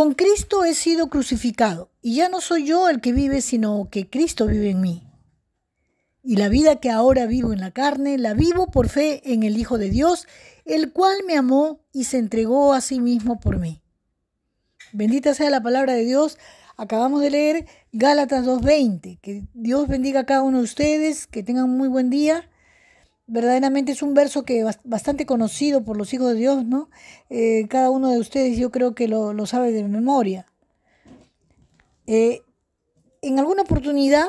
Con Cristo he sido crucificado y ya no soy yo el que vive, sino que Cristo vive en mí. Y la vida que ahora vivo en la carne, la vivo por fe en el Hijo de Dios, el cual me amó y se entregó a sí mismo por mí. Bendita sea la palabra de Dios. Acabamos de leer Gálatas 2.20. Que Dios bendiga a cada uno de ustedes, que tengan un muy buen día verdaderamente es un verso que es bastante conocido por los hijos de Dios, ¿no? Eh, cada uno de ustedes yo creo que lo, sabe de memoria. Eh, en alguna oportunidad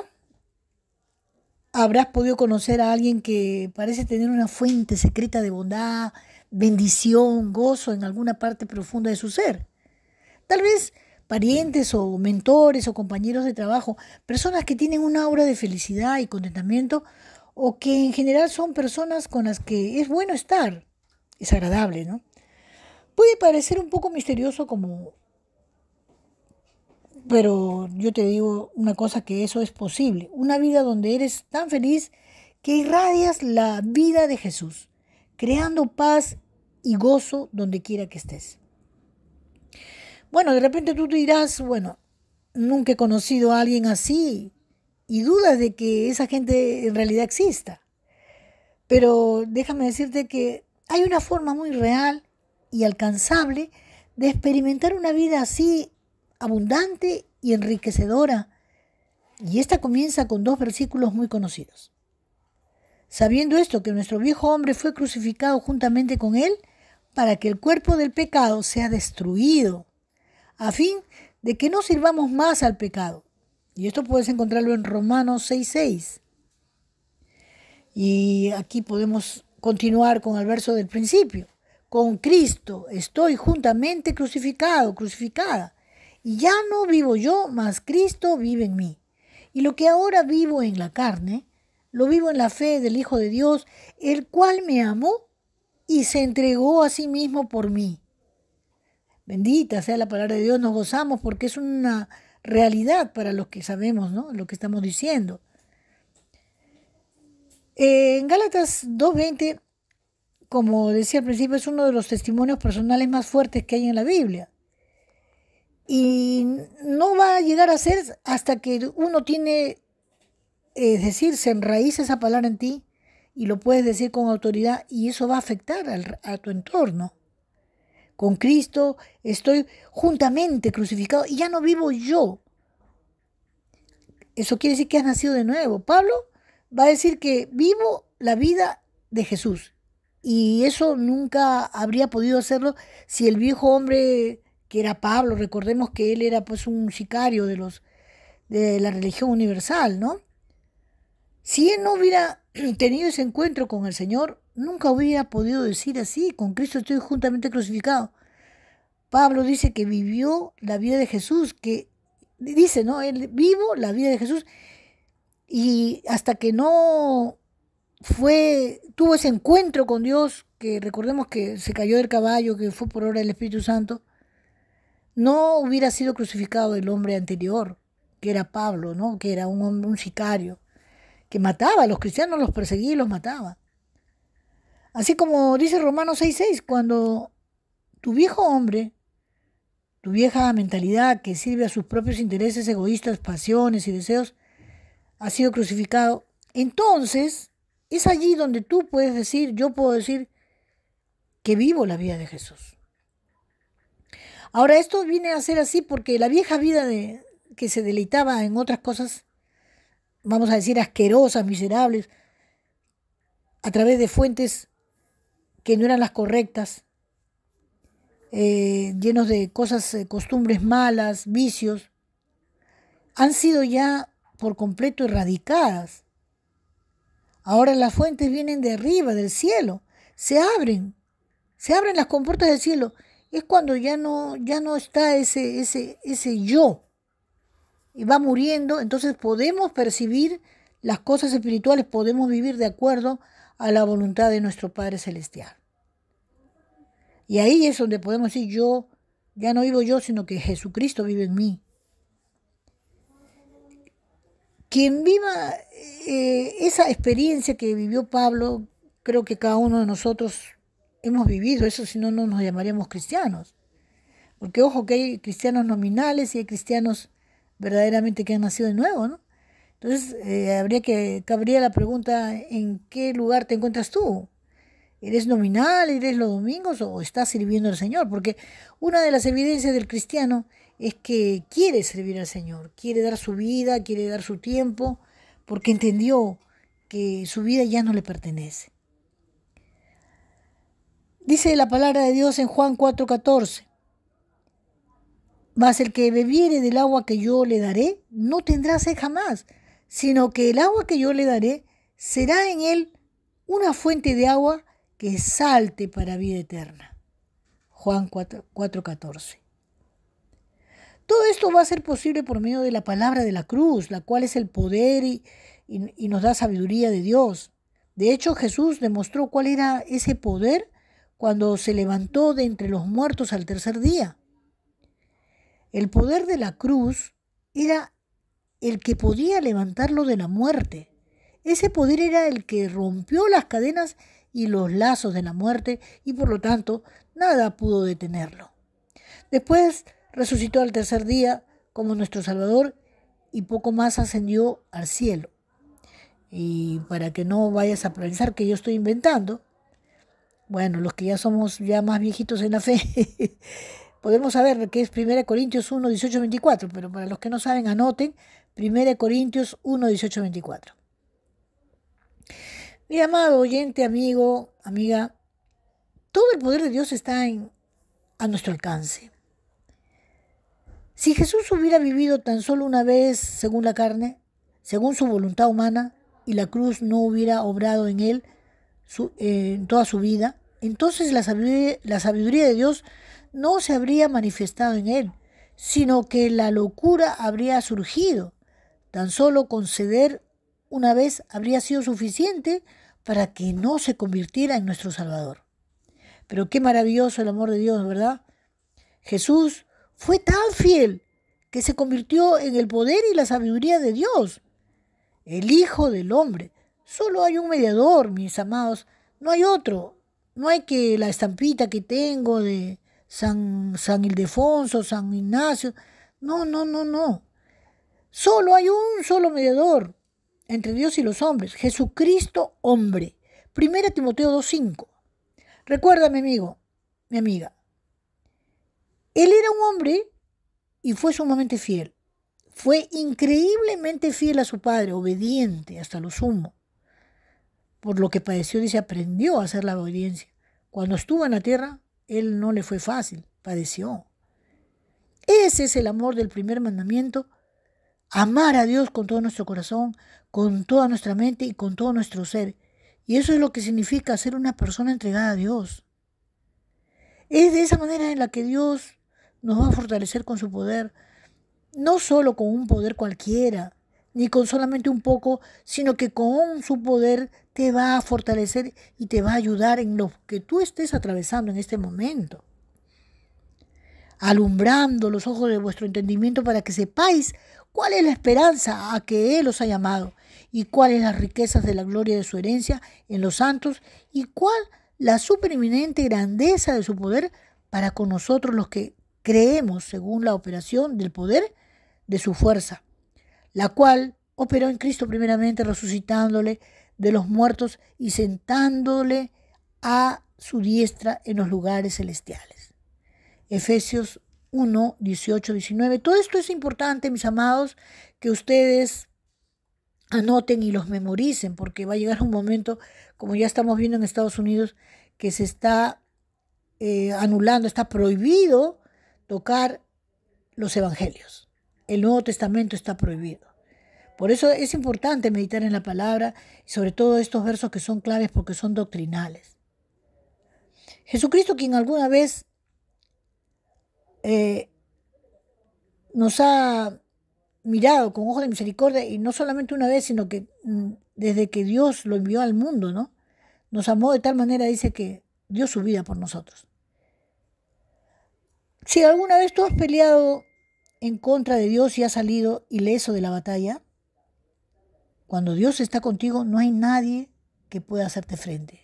habrás podido conocer a alguien que parece tener una fuente secreta de bondad, bendición, gozo en alguna parte profunda de su ser. Tal vez parientes o mentores o compañeros de trabajo, personas que tienen una aura de felicidad y contentamiento o que en general son personas con las que es bueno estar, es agradable, ¿no? Puede parecer un poco misterioso como... Pero yo te digo una cosa que eso es posible. Una vida donde eres tan feliz que irradias la vida de Jesús, creando paz y gozo donde quiera que estés. Bueno, de repente tú dirás, bueno, nunca he conocido a alguien así, y dudas de que esa gente en realidad exista. Pero déjame decirte que hay una forma muy real y alcanzable de experimentar una vida así abundante y enriquecedora. Y esta comienza con dos versículos muy conocidos. Sabiendo esto, que nuestro viejo hombre fue crucificado juntamente con él, para que el cuerpo del pecado sea destruido, a fin de que no sirvamos más al pecado, y esto puedes encontrarlo en Romanos 6.6. Y aquí podemos continuar con el verso del principio. Con Cristo estoy juntamente crucificado, crucificada. Y ya no vivo yo, mas Cristo vive en mí. Y lo que ahora vivo en la carne, lo vivo en la fe del Hijo de Dios, el cual me amó y se entregó a sí mismo por mí. Bendita sea la palabra de Dios, nos gozamos porque es una realidad para los que sabemos ¿no? lo que estamos diciendo. En Gálatas 2.20, como decía al principio, es uno de los testimonios personales más fuertes que hay en la Biblia. Y no va a llegar a ser hasta que uno tiene, es decir, se enraíza esa palabra en ti y lo puedes decir con autoridad y eso va a afectar a tu entorno con Cristo, estoy juntamente crucificado y ya no vivo yo. Eso quiere decir que has nacido de nuevo. Pablo va a decir que vivo la vida de Jesús. Y eso nunca habría podido hacerlo si el viejo hombre que era Pablo, recordemos que él era pues un sicario de los de la religión universal, ¿no? Si él no hubiera tenido ese encuentro con el Señor, nunca hubiera podido decir así, con Cristo estoy juntamente crucificado. Pablo dice que vivió la vida de Jesús, que dice, ¿no? Él vivo la vida de Jesús y hasta que no fue, tuvo ese encuentro con Dios, que recordemos que se cayó del caballo, que fue por obra del Espíritu Santo, no hubiera sido crucificado el hombre anterior, que era Pablo, ¿no? Que era un hombre, un sicario, que mataba a los cristianos, los perseguía y los mataba. Así como dice Romanos 6:6, cuando tu viejo hombre, tu vieja mentalidad que sirve a sus propios intereses egoístas, pasiones y deseos, ha sido crucificado, entonces es allí donde tú puedes decir, yo puedo decir que vivo la vida de Jesús. Ahora, esto viene a ser así porque la vieja vida de, que se deleitaba en otras cosas, vamos a decir, asquerosas, miserables, a través de fuentes que no eran las correctas, eh, llenos de cosas, eh, costumbres malas, vicios, han sido ya por completo erradicadas. Ahora las fuentes vienen de arriba, del cielo, se abren, se abren las compuertas del cielo. Es cuando ya no, ya no está ese, ese, ese yo. Y va muriendo, entonces podemos percibir las cosas espirituales, podemos vivir de acuerdo a la voluntad de nuestro Padre Celestial. Y ahí es donde podemos decir, yo, ya no vivo yo, sino que Jesucristo vive en mí. Quien viva eh, esa experiencia que vivió Pablo, creo que cada uno de nosotros hemos vivido eso, si no, no nos llamaríamos cristianos. Porque ojo que hay cristianos nominales y hay cristianos verdaderamente que han nacido de nuevo, ¿no? Entonces, eh, habría que, cabría la pregunta, ¿en qué lugar te encuentras tú? ¿Eres nominal? ¿Eres los domingos? ¿O estás sirviendo al Señor? Porque una de las evidencias del cristiano es que quiere servir al Señor, quiere dar su vida, quiere dar su tiempo, porque entendió que su vida ya no le pertenece. Dice la palabra de Dios en Juan 4:14. Mas el que bebiere del agua que yo le daré, no tendrá sed jamás sino que el agua que yo le daré será en él una fuente de agua que salte para vida eterna. Juan 4.14. Todo esto va a ser posible por medio de la palabra de la cruz, la cual es el poder y, y nos da sabiduría de Dios. De hecho, Jesús demostró cuál era ese poder cuando se levantó de entre los muertos al tercer día. El poder de la cruz era el que podía levantarlo de la muerte. Ese poder era el que rompió las cadenas y los lazos de la muerte y por lo tanto nada pudo detenerlo. Después resucitó al tercer día como nuestro Salvador y poco más ascendió al cielo. Y para que no vayas a pensar que yo estoy inventando, bueno, los que ya somos ya más viejitos en la fe, podemos saber que es 1 Corintios 1, 18, 24, pero para los que no saben, anoten 1 Corintios 1, 18, 24. Mi amado oyente, amigo, amiga, todo el poder de Dios está a nuestro alcance. Si Jesús hubiera vivido tan solo una vez según la carne, según su voluntad humana, y la cruz no hubiera obrado en él eh, en toda su vida, entonces la sabiduría de Dios no se habría manifestado en él, sino que la locura habría surgido Tan solo conceder una vez habría sido suficiente para que no se convirtiera en nuestro Salvador. Pero qué maravilloso el amor de Dios, ¿verdad? Jesús fue tan fiel que se convirtió en el poder y la sabiduría de Dios, el Hijo del Hombre. Solo hay un mediador, mis amados, no hay otro. No hay que la estampita que tengo de San, San Ildefonso, San Ignacio. No, no, no, no. Solo hay un solo mediador entre Dios y los hombres, Jesucristo hombre. Primera Timoteo 2.5. Recuerda, mi amigo, mi amiga, él era un hombre y fue sumamente fiel. Fue increíblemente fiel a su padre, obediente hasta lo sumo. Por lo que padeció, dice, aprendió a hacer la obediencia. Cuando estuvo en la tierra, él no le fue fácil, padeció. Ese es el amor del primer mandamiento amar a Dios con todo nuestro corazón, con toda nuestra mente y con todo nuestro ser. Y eso es lo que significa ser una persona entregada a Dios. Es de esa manera en la que Dios nos va a fortalecer con su poder, no solo con un poder cualquiera, ni con solamente un poco, sino que con su poder te va a fortalecer y te va a ayudar en lo que tú estés atravesando en este momento alumbrando los ojos de vuestro entendimiento para que sepáis ¿Cuál es la esperanza a que Él os ha llamado? ¿Y cuáles las riquezas de la gloria de su herencia en los santos? ¿Y cuál la supereminente grandeza de su poder para con nosotros los que creemos según la operación del poder de su fuerza, la cual operó en Cristo primeramente resucitándole de los muertos y sentándole a su diestra en los lugares celestiales. Efesios 1, 18, 19. Todo esto es importante, mis amados, que ustedes anoten y los memoricen, porque va a llegar un momento, como ya estamos viendo en Estados Unidos, que se está eh, anulando, está prohibido tocar los evangelios. El Nuevo Testamento está prohibido. Por eso es importante meditar en la palabra y sobre todo estos versos que son claves porque son doctrinales. Jesucristo, quien alguna vez eh, nos ha mirado con ojos de misericordia y no solamente una vez, sino que mm, desde que Dios lo envió al mundo, ¿no? Nos amó de tal manera, dice que dio su vida por nosotros. Si alguna vez tú has peleado en contra de Dios y has salido ileso de la batalla, cuando Dios está contigo no hay nadie que pueda hacerte frente.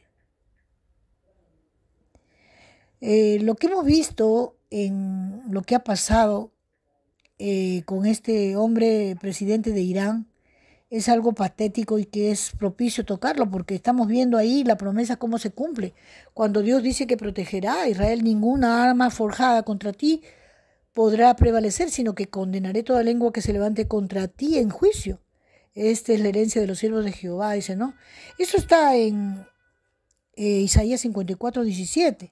Eh, lo que hemos visto en lo que ha pasado eh, con este hombre presidente de Irán es algo patético y que es propicio tocarlo, porque estamos viendo ahí la promesa cómo se cumple. Cuando Dios dice que protegerá a Israel, ninguna arma forjada contra ti podrá prevalecer, sino que condenaré toda lengua que se levante contra ti en juicio. Esta es la herencia de los siervos de Jehová, dice, ¿no? Eso está en eh, Isaías 54, 17.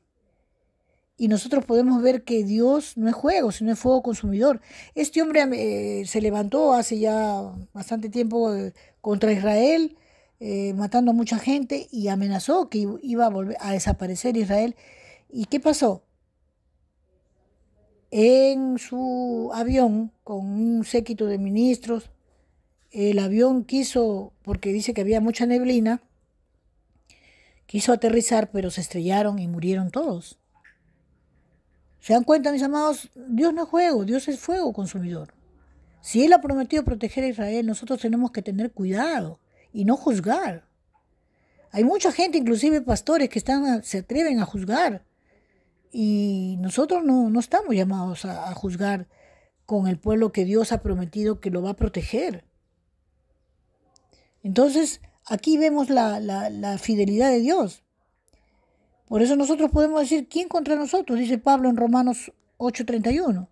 Y nosotros podemos ver que Dios no es juego, sino es fuego consumidor. Este hombre eh, se levantó hace ya bastante tiempo eh, contra Israel, eh, matando a mucha gente y amenazó que iba a, volver a desaparecer Israel. ¿Y qué pasó? En su avión, con un séquito de ministros, el avión quiso, porque dice que había mucha neblina, quiso aterrizar, pero se estrellaron y murieron todos. ¿Se dan cuenta, mis amados? Dios no es juego, Dios es fuego consumidor. Si Él ha prometido proteger a Israel, nosotros tenemos que tener cuidado y no juzgar. Hay mucha gente, inclusive pastores, que están, se atreven a juzgar. Y nosotros no, estamos llamados a, juzgar con el pueblo que Dios ha prometido que lo va a proteger. Entonces, aquí vemos la fidelidad de Dios. Por eso nosotros podemos decir, ¿quién contra nosotros? Dice Pablo en Romanos 8:31.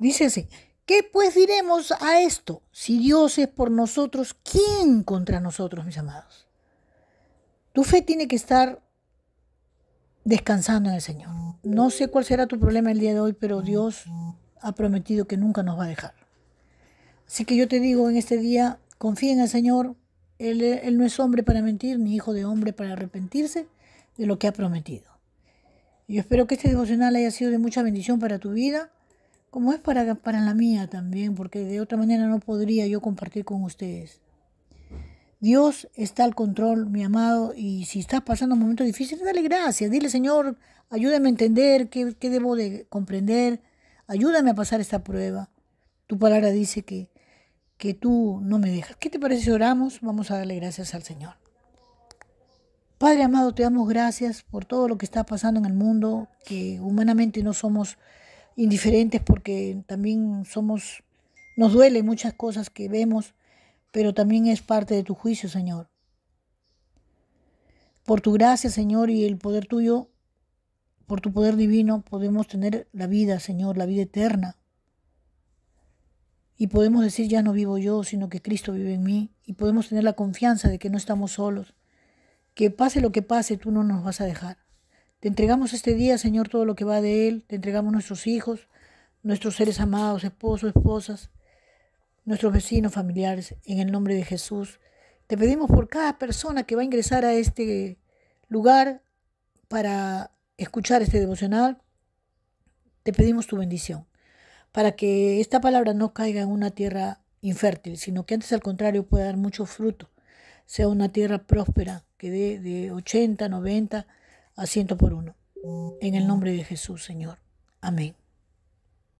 Dice así, ¿qué pues diremos a esto? Si Dios es por nosotros, ¿quién contra nosotros, mis amados? Tu fe tiene que estar descansando en el Señor. No sé cuál será tu problema el día de hoy, pero Dios ha prometido que nunca nos va a dejar. Así que yo te digo en este día, confía en el Señor, él, no es hombre para mentir, ni hijo de hombre para arrepentirse de lo que ha prometido. Yo espero que este devocional haya sido de mucha bendición para tu vida, como es para, para la mía también, porque de otra manera no podría yo compartir con ustedes. Dios está al control, mi amado, y si estás pasando un momento difícil, dale gracias. Dile, Señor, ayúdame a entender qué debo de comprender. Ayúdame a pasar esta prueba. Tu palabra dice que que tú no me dejas. ¿Qué te parece si oramos? Vamos a darle gracias al Señor. Padre amado, te damos gracias por todo lo que está pasando en el mundo, que humanamente no somos indiferentes porque también somos, nos duele muchas cosas que vemos, pero también es parte de tu juicio, Señor. Por tu gracia, Señor, y el poder tuyo, por tu poder divino, podemos tener la vida, Señor, la vida eterna. Y podemos decir, ya no vivo yo, sino que Cristo vive en mí. Y podemos tener la confianza de que no estamos solos. Que pase lo que pase, tú no nos vas a dejar. Te entregamos este día, Señor, todo lo que va de Él. Te entregamos nuestros hijos, nuestros seres amados, esposos, esposas, nuestros vecinos, familiares, en el nombre de Jesús. Te pedimos por cada persona que va a ingresar a este lugar para escuchar este devocional. Te pedimos tu bendición para que esta palabra no caiga en una tierra infértil, sino que antes al contrario pueda dar mucho fruto, sea una tierra próspera que dé de 80, 90 a 100 por uno. En el nombre de Jesús, Señor. Amén.